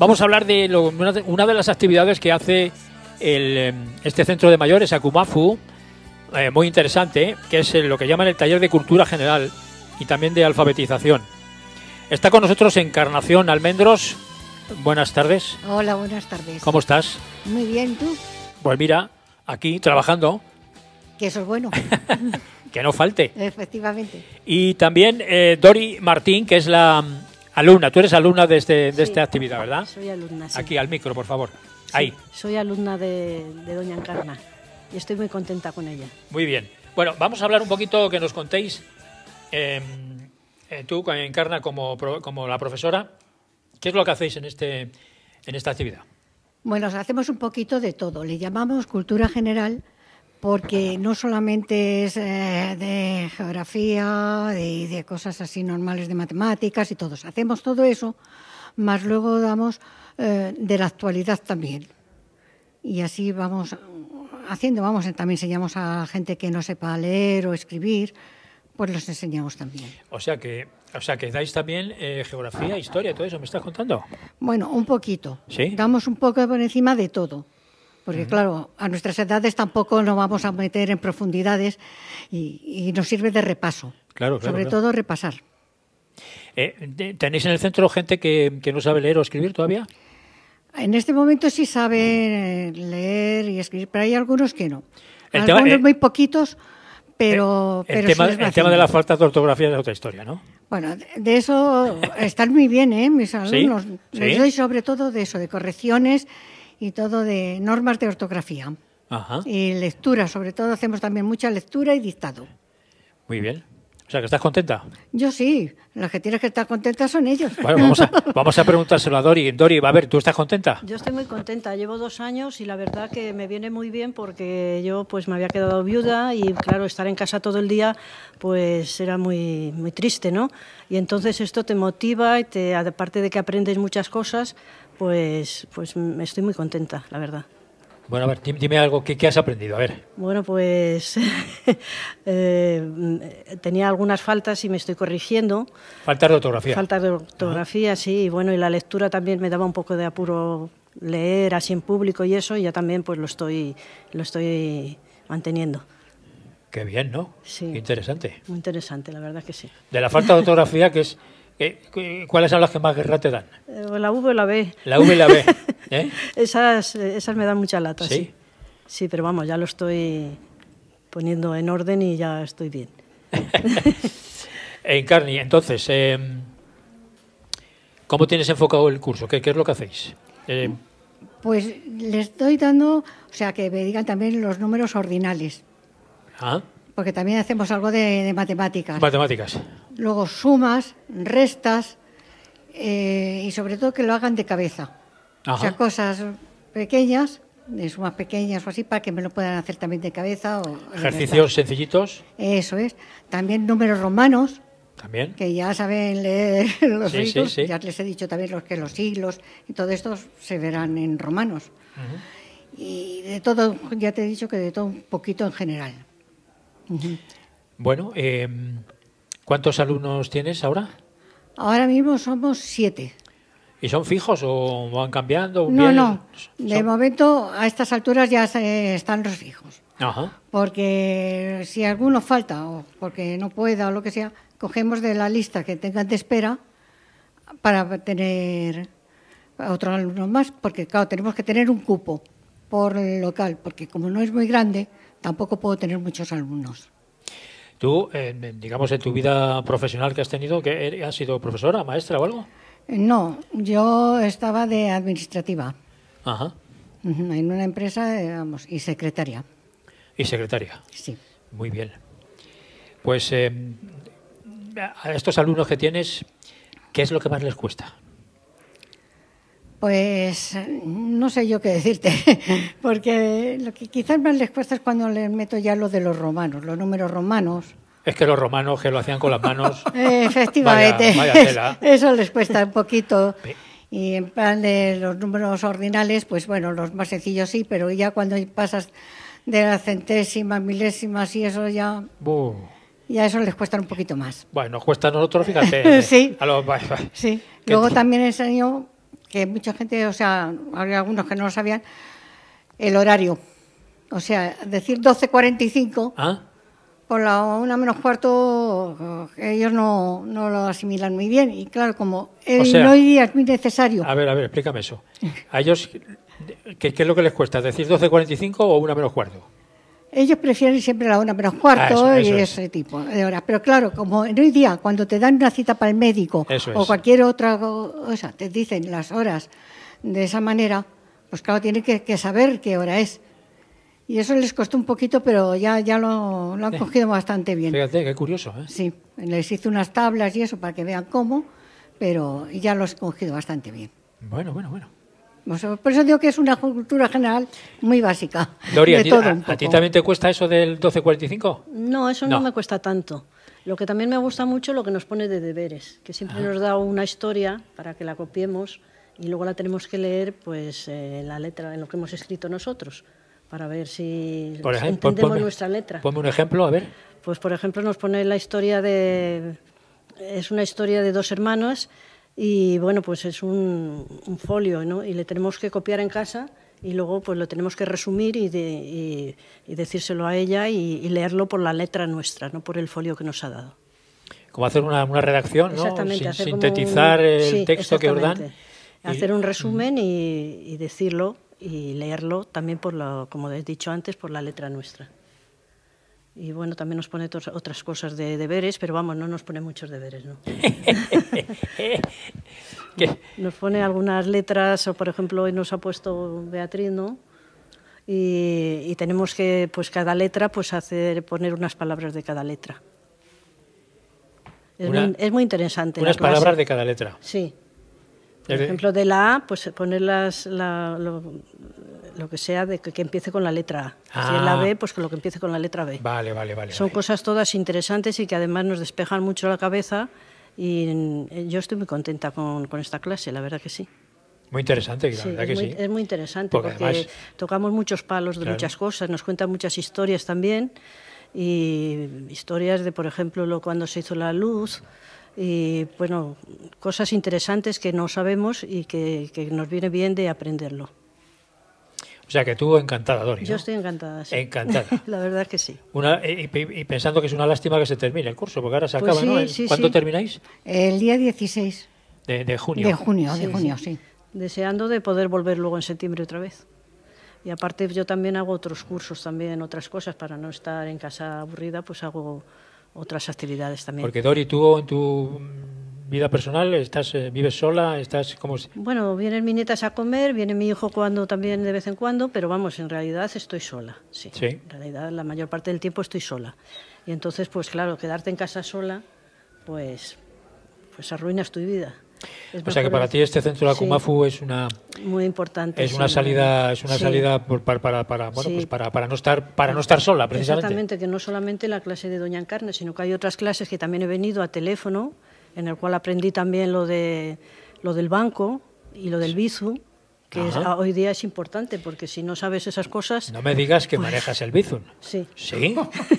Vamos a hablar de una de las actividades que hace em, este centro de mayores, Akumafu, eh, muy interesante, que es lo que llaman el taller de cultura general y también de alfabetización. Está con nosotros Encarnación Almendros. Buenas tardes. Hola, buenas tardes. ¿Cómo estás? Muy bien, ¿tú? Pues mira, aquí trabajando. Que eso es bueno. que no falte. Efectivamente. Y también eh, Dori Martín, que es la Alumna, tú eres alumna de, este, de esta actividad, ¿verdad? Soy alumna, Aquí, al micro, por favor. Ahí. Soy alumna de, Doña Encarna y estoy muy contenta con ella. Muy bien. Bueno, vamos a hablar un poquito, que nos contéis, em, eh, tú, Encarna, como, como la profesora, ¿qué es lo que hacéis en, este, en esta actividad? Bueno, hacemos un poquito de todo. Le llamamos cultura general porque no solamente es eh, de geografía y de, cosas así normales de matemáticas y todos. Hacemos todo eso, más luego damos eh, de la actualidad también. Y así vamos haciendo, vamos, también enseñamos a gente que no sepa leer o escribir, pues los enseñamos también. O sea que, o sea que dais también eh, geografía, historia, todo eso, ¿me estás contando? Bueno, un poquito. Sí. Damos un poco por encima de todo. Porque, claro, a nuestras edades tampoco nos vamos a meter en profundidades y, nos sirve de repaso. Claro, Sobre todo repasar. Eh, ¿Tenéis en el centro gente que, que, no sabe leer o escribir todavía? En este momento sí saben eh, leer y escribir, pero hay algunos que no. algunos eh, muy poquitos, pero. El, tema, de la falta de ortografía es otra historia, ¿no? Bueno, de eso están muy bien, ¿eh? Mis alumnos. Les doy sobre todo de eso, de correcciones y todo de normas de ortografía. Y lectura, sobre todo hacemos también mucha lectura y dictado. Muy bien. O sea, que estás contenta. Yo sí, las que tienes que estar contentas son ellos. Bueno, vamos a, vamos a preguntárselo a Dori. Dori, va a ver, ¿tú estás contenta? Yo estoy muy contenta. Llevo dos años y la verdad que me viene muy bien porque yo pues me había quedado viuda y claro, estar en casa todo el día pues era muy, muy triste, ¿no? Y entonces esto te motiva y te, aparte de que aprendes muchas cosas, pues, pues me estoy muy contenta, la verdad. Bueno, a ver, dime algo, ¿qué, has aprendido? A ver. Bueno, pues eh, tenía algunas faltas y me estoy corrigiendo. Faltas de ortografía. Faltas de ortografía, sí. Y bueno, y la lectura también me daba un poco de apuro leer así en público y eso, y ya también pues lo estoy, lo estoy manteniendo. Qué bien, ¿no? Sí. interesante. Muy interesante, la verdad que sí. De la falta de ortografía, que es ¿Cuáles son las que más guerra te dan? Eh, la V o la B. La V y la B. ¿eh? esas, eh, esas me dan mucha lata. ¿Sí? ¿Sí? pero vamos, ya lo estoy poniendo en orden y ya estoy bien. Encarni, entonces, em, ¿cómo tienes enfocado el curso? ¿Qué, es lo que hacéis? pues le estoy dando, o sea, que me digan también los números ordinales. Ah porque también hacemos algo de, matemáticas. Matemáticas. Luego sumas, restas eh, y sobre todo que lo hagan de cabeza. O sea, cosas pequeñas, de sumas pequeñas o así, para que me lo puedan hacer también de cabeza. Ejercicios sencillitos. Eso es. También números romanos. También. Que ya saben leer los siglos. Ya les he dicho también los que los siglos y todo esto se verán en romanos. Y de todo, ya te he dicho que de todo un poquito en general. Bueno, em, ¿cuántos alumnos tienes ahora? Ahora mismo somos siete. ¿Y son fijos o van cambiando? No, no. De momento, a estas alturas ya están los fijos. Ajá. Porque si alguno falta o porque no pueda o lo que sea, cogemos de la lista que tengan de espera para tener otro alumno más, porque claro, tenemos que tener un cupo por local, porque como no es muy grande, tampoco puedo tener muchos alumnos. Tú, eh, digamos, en tu vida profesional que has tenido, que er, ¿has sido profesora, maestra o algo? Eh, no, yo estaba de administrativa. Ajá. En una empresa, digamos, eh, y secretaria. ¿Y secretaria? Sí. Muy bien. Pues a estos alumnos que tienes, ¿qué es lo que más les cuesta? Pues eh, no sé yo qué decirte, porque lo que quizás más les cuesta es cuando les meto ya lo de los romanos, los números romanos. Es que los romanos que lo hacían con las manos. Efectivamente, eso les cuesta un poquito. Y en plan de los números ordinales, pues bueno, los más sencillos sí, pero ya cuando pasas de las centésimas, milésimas y eso ya. Y eso les cuesta un poquito más. Bueno, nos cuesta a nosotros, fíjate. sí. sí. Luego también enseño que mucha gente, o sea, había algunos que no lo sabían, el horario. O sea, decir 12.45 ah. por la una menos cuarto, ellos no, no, lo asimilan muy bien. Y claro, como no día es muy necesario. A ver, a ver, explícame eso. ¿A ellos qué, qué es lo que les cuesta? ¿Decir 12.45 o una menos cuarto? Ellos prefieren siempre la una menos cuarto ah, y ese tipo de horas. Pero claro, como en hoy día, cuando te dan una cita para el médico o cualquier otra cosa, te dicen las horas de esa manera, pues claro, tienen que, saber qué hora es. Y eso les costó un poquito, pero ya, ya lo, han cogido bastante bien. Fíjate, qué curioso. ¿eh? Sí, les hice unas tablas y eso para que vean cómo, pero ya lo han cogido bastante bien. Bueno, bueno, bueno. Por eso digo que es una cultura general muy básica. de todo ¿a, ti también te cuesta eso del 1245? No, eso no, me cuesta tanto. Lo que también me gusta mucho lo que nos pone de deberes, que siempre ah. nos da una historia para que la copiemos y luego la tenemos que leer pues eh, la letra en lo que hemos escrito nosotros para ver si entendemos nuestra letra. Ponme un ejemplo, a ver. Pues por ejemplo nos pone la historia de es una historia de dos hermanos y bueno, pues es un, folio ¿no? y le tenemos que copiar en casa y luego pues lo tenemos que resumir y, de, y, decírselo a ella y, leerlo por la letra nuestra, no por el folio que nos ha dado. Como hacer una, redacción, ¿no? sintetizar el texto que os Hacer un resumen y, decirlo y leerlo también, por lo, como he dicho antes, por la letra nuestra. Y bueno, también nos pone otras cosas de deberes, pero vamos, no nos pone muchos deberes, ¿no? nos pone algunas letras, o por ejemplo, hoy nos ha puesto Beatriz, ¿no? Y, tenemos que, pues cada letra, pues hacer, poner unas palabras de cada letra. Es, muy, es muy, interesante. Unas palabras de cada letra. Sí. Por ejemplo, de la A, pues eh, poner lo, que sea de que, empiece con la letra A. Si es la ah. B, pues que lo que empiece con la letra B. Vale, vale, vale. Son cosas todas interesantes y que además nos despejan mucho la cabeza. Y eh, yo estoy muy contenta con, esta clase, la verdad que sí. Muy interesante, la verdad que sí. Es muy interesante porque, tocamos muchos palos de muchas cosas, nos cuentan muchas historias también y historias de, por ejemplo, lo, cuando se hizo la luz, y bueno, cosas interesantes que no sabemos y que, nos viene bien de aprenderlo. O sea que tú encantada, Dori. Yo estoy encantada, sí. Encantada. la verdad que sí. Eh, y, pensando que es una lástima que se termine el curso, porque ahora se pues acaba, ¿no? ¿Eh? ¿Cuándo termináis? El día 16. De, junio. De junio, de junio, sí. Deseando de poder volver luego en septiembre otra vez. Y aparte yo también hago otros cursos, también otras cosas, para no estar en casa aburrida, pues hago otras actividades también. Porque Dori, tú en tu vida personal? ¿Estás, eh, ¿Vives sola? ¿Estás como Bueno, vienen mis nietas a comer, viene mi hijo cuando también de vez en cuando, pero vamos, en realidad estoy sola. Sí. En realidad la mayor parte del tiempo estoy sola. Y entonces, pues claro, quedarte en casa sola, pues, pues arruinas tu vida o sea que para ti este centro de la Kumafu es una muy importante. Es una salida, es una salida para, para, bueno, pues para, para, no estar para no estar sola precisamente. Exactamente, que no solamente la clase de Doña Encarna sino que hay otras clases que también he venido a teléfono, en el cual aprendí también lo de lo del banco y lo del bizu que hoy día es importante, porque si no sabes esas cosas... No me digas que pues manejas el bizu. Sí. ¿Sí?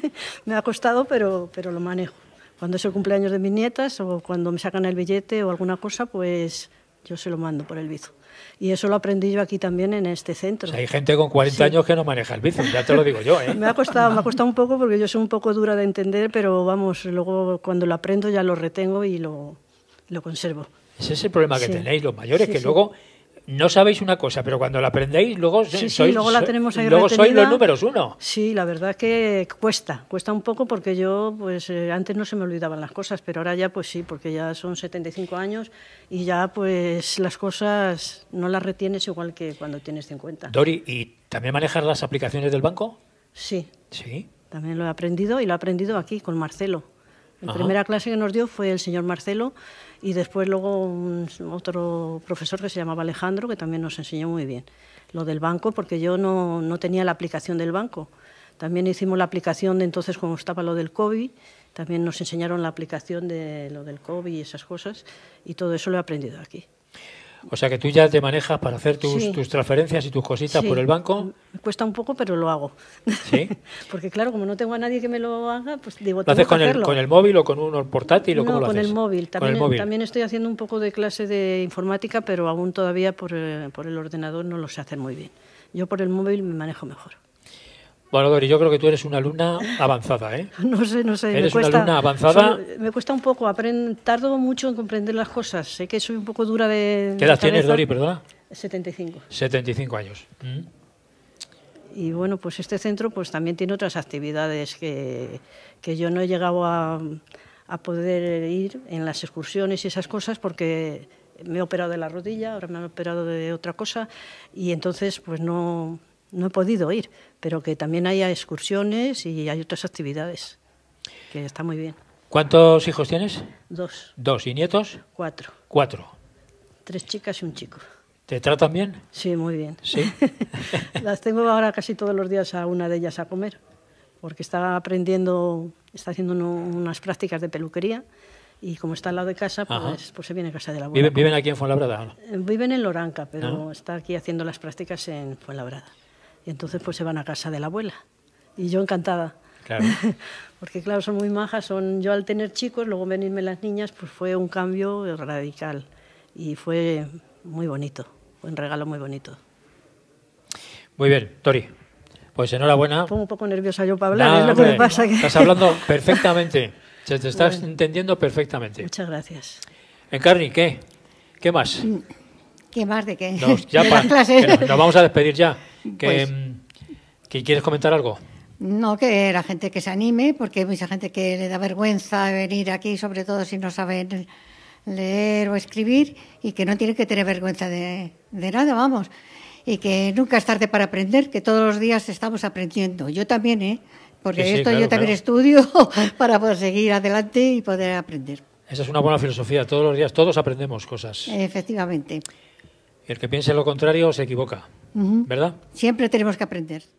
me ha costado, pero, pero lo manejo cuando es el cumpleaños de mis nietas o cuando me sacan el billete o alguna cosa, pues yo se lo mando por el bizo. Y eso lo aprendí yo aquí también en este centro. hay gente con 40 años que no maneja el bizo, ya te lo digo yo. ¿eh? me, ha costado, me ha costado un poco porque yo soy un poco dura de entender, pero vamos, luego cuando lo aprendo ya lo retengo y lo, lo conservo. Ese es el problema que tenéis los mayores, que luego no sabéis una cosa, pero cuando la aprendéis, luego sois, luego la tenemos ahí luego los números uno. Sí, la verdad es que cuesta, cuesta un poco porque yo, pues eh, antes no se me olvidaban las cosas, pero ahora ya pues sí, porque ya son 75 años y ya pues las cosas no las retienes igual que cuando tienes 50. Dori, ¿y también manejas las aplicaciones del banco? Sí. Sí. También lo he aprendido y lo he aprendido aquí con Marcelo. La primera clase que nos dio fue el señor Marcelo y después luego otro profesor que se llamaba Alejandro, que también nos enseñó muy bien lo del banco, porque yo no, no tenía la aplicación del banco. También hicimos la aplicación de entonces cuando estaba lo del COVID, también nos enseñaron la aplicación de lo del COVID y esas cosas, y todo eso lo he aprendido aquí. O sea que tú ya te manejas para hacer tus, transferencias y tus cositas por el banco. Me cuesta un poco, pero lo hago. Porque claro, como no tengo a nadie que me lo haga, pues digo, ¿Lo haces con, El, con el móvil o con un portátil o cómo lo con haces? El móvil. También, con el móvil. También estoy haciendo un poco de clase de informática, pero aún todavía por, eh, por el ordenador no lo sé hacer muy bien. Yo por el móvil me manejo mejor. Bueno, Dori, yo creo que tú eres una alumna avanzada, ¿eh? No sé, no sé. Eres me cuesta, una alumna avanzada. me cuesta un poco, tardo mucho en comprender las cosas. Sé que soy un poco dura de. ¿Qué edad tienes, Dori, perdona? 75. 75 años. Mm. Y bueno, pues este centro pues también tiene otras actividades que, yo no he llegado a, a poder ir en las excursiones y esas cosas porque me he operado de la rodilla, ahora me han operado de otra cosa y entonces pues no no he podido ir, pero que también haya excursiones y hay otras actividades, que está muy bien. ¿Cuántos hijos tienes? Dos. ¿Dos? ¿Y nietos? Cuatro. Cuatro. Tres chicas y un chico. ¿Te tratan bien? Sí, muy bien. Sí. Las tengo ahora casi todos los días a una de ellas a comer, porque está aprendiendo, está haciendo unas prácticas de peluquería y como está al lado de casa, pues, pues se viene a casa de la abuela. ¿Viven, aquí en Fuenlabrada? Viven en Loranca, pero ah. está aquí haciendo las prácticas en Fuenlabrada. Y entonces pues se van a casa de la abuela. Y yo encantada. Porque claro, son muy majas, son yo al tener chicos, luego venirme las niñas, pues fue un cambio radical y fue muy bonito, un regalo muy bonito. Muy bien, Tori. Pues enhorabuena. un poco nerviosa yo para hablar, es lo que pasa. Estás hablando perfectamente, te, estás entendiendo perfectamente. Muchas gracias. Encarni, ¿qué? ¿Qué más? ¿Qué más de qué? nos vamos a despedir ya. Pues- mm, ¿Que quieres comentar algo? No, que la gente que se anime, porque hay mucha gente que le da vergüenza venir aquí, sobre todo si no saben leer o escribir, y que no tienen que tener vergüenza de, nada, vamos. Y que nunca es tarde para aprender, que todos los días estamos aprendiendo. Yo también, ¿eh? Porque esto yo también estudio para poder seguir adelante y poder aprender. Esa es una buena filosofía. Todos los días todos aprendemos cosas. Efectivamente. El que piense lo contrario se equivoca. ¿verdad? Siempre tenemos que aprender.